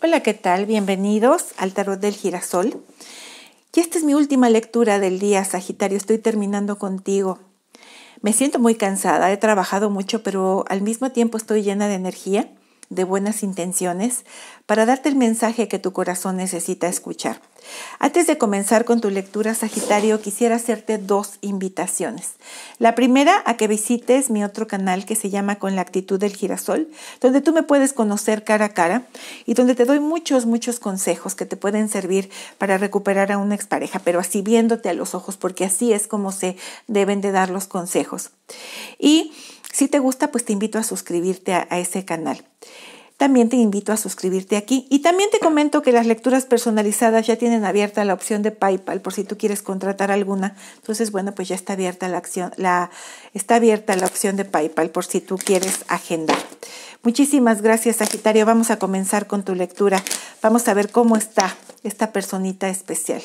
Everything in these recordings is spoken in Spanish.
Hola, ¿qué tal? Bienvenidos al Tarot del Girasol. Y esta es mi última lectura del día, Sagitario. Estoy terminando contigo. Me siento muy cansada, he trabajado mucho, pero al mismo tiempo estoy llena de energía, de buenas intenciones, para darte el mensaje que tu corazón necesita escuchar. Antes de comenzar con tu lectura, Sagitario, quisiera hacerte dos invitaciones. La primera, a que visites mi otro canal que se llama Con la actitud del girasol, donde tú me puedes conocer cara a cara y donde te doy muchos, muchos consejos que te pueden servir para recuperar a una expareja, pero así viéndote a los ojos, porque así es como se deben de dar los consejos. Y si te gusta, pues te invito a suscribirte a, a ese canal. También te invito a suscribirte aquí y también te comento que las lecturas personalizadas ya tienen abierta la opción de PayPal por si tú quieres contratar alguna. Entonces, bueno, pues ya está abierta la la está abierta la opción de PayPal por si tú quieres agendar. Muchísimas gracias, Sagitario. Vamos a comenzar con tu lectura. Vamos a ver cómo está esta personita especial.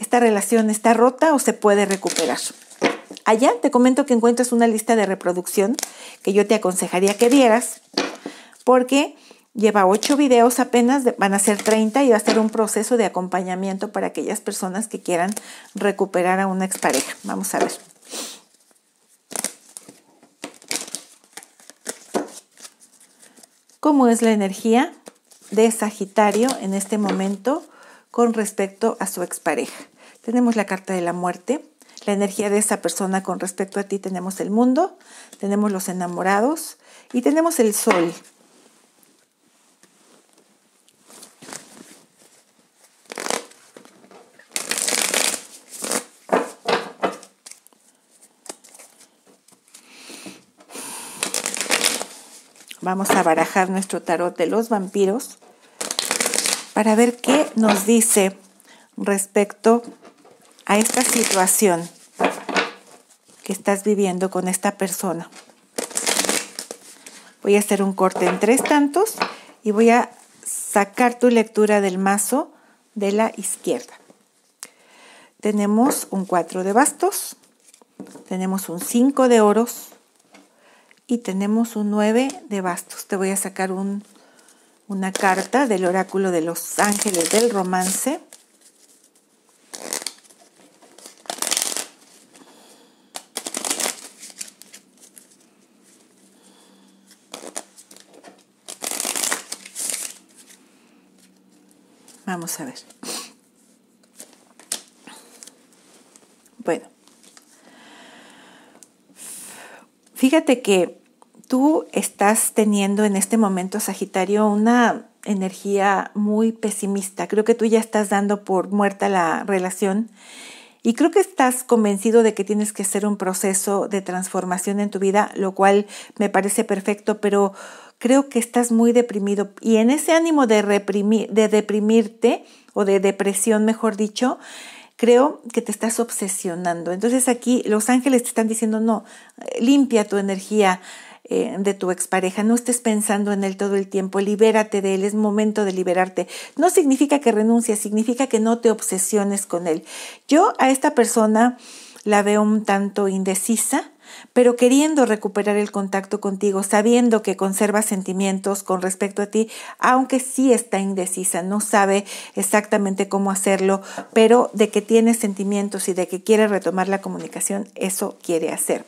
¿Esta relación está rota o se puede recuperar? Allá te comento que encuentras una lista de reproducción que yo te aconsejaría que vieras porque lleva 8 videos apenas, van a ser 30 y va a ser un proceso de acompañamiento para aquellas personas que quieran recuperar a una expareja. Vamos a ver. ¿Cómo es la energía de Sagitario en este momento con respecto a su expareja? Tenemos la carta de la muerte, la energía de esa persona con respecto a ti, tenemos el mundo, tenemos los enamorados y tenemos el sol Vamos a barajar nuestro tarot de los vampiros para ver qué nos dice respecto a esta situación que estás viviendo con esta persona. Voy a hacer un corte en tres tantos y voy a sacar tu lectura del mazo de la izquierda. Tenemos un 4 de bastos, tenemos un 5 de oros, y tenemos un 9 de bastos. Te voy a sacar un, una carta del oráculo de los ángeles del romance. Vamos a ver. Bueno, fíjate que tú estás teniendo en este momento, Sagitario, una energía muy pesimista. Creo que tú ya estás dando por muerta la relación y creo que estás convencido de que tienes que hacer un proceso de transformación en tu vida, lo cual me parece perfecto, pero creo que estás muy deprimido y en ese ánimo de, reprimir, de deprimirte o de depresión, mejor dicho, creo que te estás obsesionando. Entonces aquí los ángeles te están diciendo, no, limpia tu energía, eh, de tu expareja. No estés pensando en él todo el tiempo. Libérate de él. Es momento de liberarte. No significa que renuncies, significa que no te obsesiones con él. Yo a esta persona la veo un tanto indecisa pero queriendo recuperar el contacto contigo, sabiendo que conserva sentimientos con respecto a ti, aunque sí está indecisa, no sabe exactamente cómo hacerlo, pero de que tiene sentimientos y de que quiere retomar la comunicación, eso quiere hacer.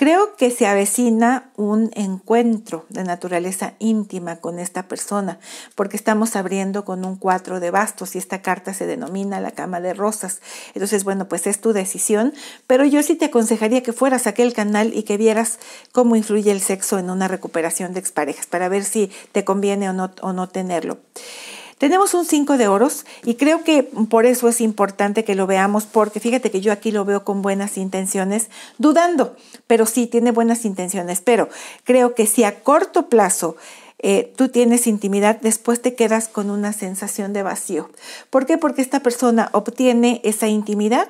Creo que se avecina un encuentro de naturaleza íntima con esta persona, porque estamos abriendo con un cuatro de bastos y esta carta se denomina la cama de rosas. Entonces, bueno, pues es tu decisión, pero yo sí te aconsejaría que fueras a aquel canal y que vieras cómo influye el sexo en una recuperación de exparejas, para ver si te conviene o no, o no tenerlo. Tenemos un 5 de oros y creo que por eso es importante que lo veamos, porque fíjate que yo aquí lo veo con buenas intenciones, dudando, pero sí tiene buenas intenciones. Pero creo que si a corto plazo eh, tú tienes intimidad, después te quedas con una sensación de vacío. ¿Por qué? Porque esta persona obtiene esa intimidad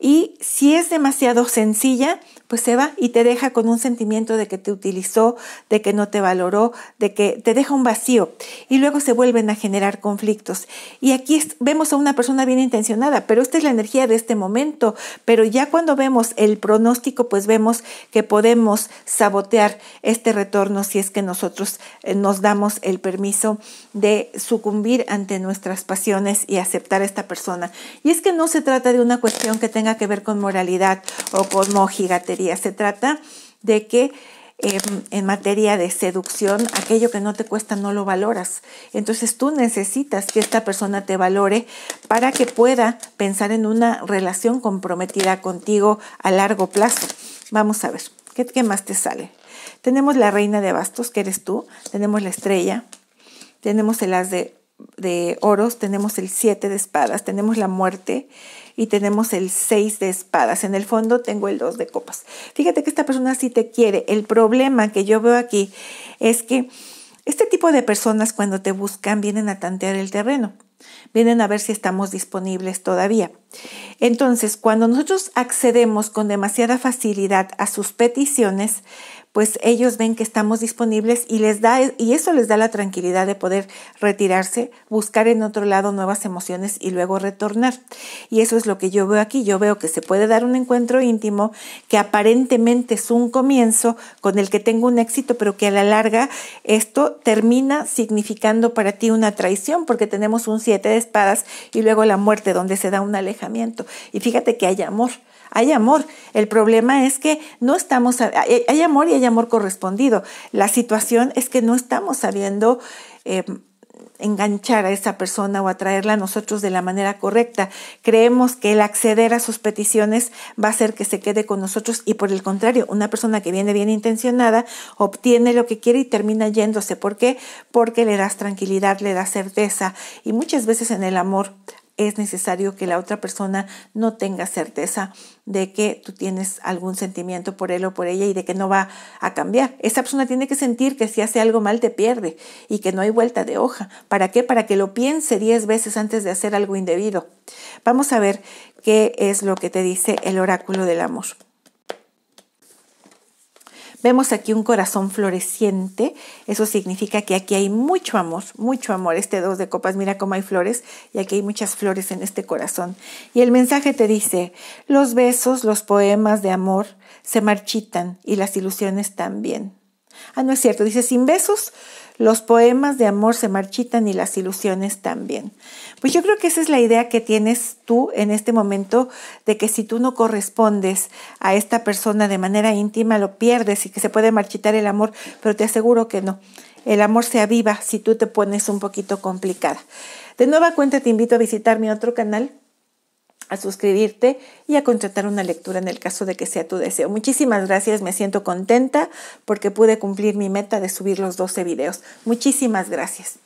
y si es demasiado sencilla, pues se va y te deja con un sentimiento de que te utilizó, de que no te valoró, de que te deja un vacío. Y luego se vuelven a generar conflictos. Y aquí vemos a una persona bien intencionada, pero esta es la energía de este momento. Pero ya cuando vemos el pronóstico, pues vemos que podemos sabotear este retorno si es que nosotros eh, nos damos el permiso de sucumbir ante nuestras pasiones y aceptar a esta persona. Y es que no se trata de una cuestión que tenga que ver con moralidad o con mojigate se trata de que em, en materia de seducción, aquello que no te cuesta no lo valoras. Entonces tú necesitas que esta persona te valore para que pueda pensar en una relación comprometida contigo a largo plazo. Vamos a ver, ¿qué, qué más te sale? Tenemos la reina de bastos, que eres tú, tenemos la estrella, tenemos el as de de oros, tenemos el 7 de espadas, tenemos la muerte y tenemos el 6 de espadas. En el fondo tengo el 2 de copas. Fíjate que esta persona sí te quiere. El problema que yo veo aquí es que este tipo de personas cuando te buscan vienen a tantear el terreno, vienen a ver si estamos disponibles todavía. Entonces, cuando nosotros accedemos con demasiada facilidad a sus peticiones, pues ellos ven que estamos disponibles y les da y eso les da la tranquilidad de poder retirarse, buscar en otro lado nuevas emociones y luego retornar. Y eso es lo que yo veo aquí, yo veo que se puede dar un encuentro íntimo que aparentemente es un comienzo con el que tengo un éxito, pero que a la larga esto termina significando para ti una traición porque tenemos un siete de espadas y luego la muerte donde se da un alejamiento. Y fíjate que hay amor hay amor. El problema es que no estamos, hay, amor y hay amor correspondido. La situación es que no estamos sabiendo... Em, enganchar a esa persona o atraerla a nosotros de la manera correcta. Creemos que el acceder a sus peticiones va a hacer que se quede con nosotros y por el contrario, una persona que viene bien intencionada obtiene lo que quiere y termina yéndose. ¿Por qué? Porque le das tranquilidad, le das certeza y muchas veces en el amor es necesario que la otra persona no tenga certeza de que tú tienes algún sentimiento por él o por ella y de que no va a cambiar. Esa persona tiene que sentir que si hace algo mal te pierde y que no hay vuelta de hoja. ¿Para qué? Para que lo piense diez veces antes de hacer algo indebido. Vamos a ver qué es lo que te dice el oráculo del amor. Vemos aquí un corazón floreciente, eso significa que aquí hay mucho amor, mucho amor. Este dos de copas, mira cómo hay flores y aquí hay muchas flores en este corazón. Y el mensaje te dice, los besos, los poemas de amor se marchitan y las ilusiones también. Ah, no es cierto, dice, sin besos los poemas de amor se marchitan y las ilusiones también. Pues yo creo que esa es la idea que tienes tú en este momento de que si tú no correspondes a esta persona de manera íntima, lo pierdes y que se puede marchitar el amor, pero te aseguro que no. El amor se aviva si tú te pones un poquito complicada. De nueva cuenta te invito a visitar mi otro canal, a suscribirte y a contratar una lectura en el caso de que sea tu deseo. Muchísimas gracias, me siento contenta porque pude cumplir mi meta de subir los 12 videos. Muchísimas gracias.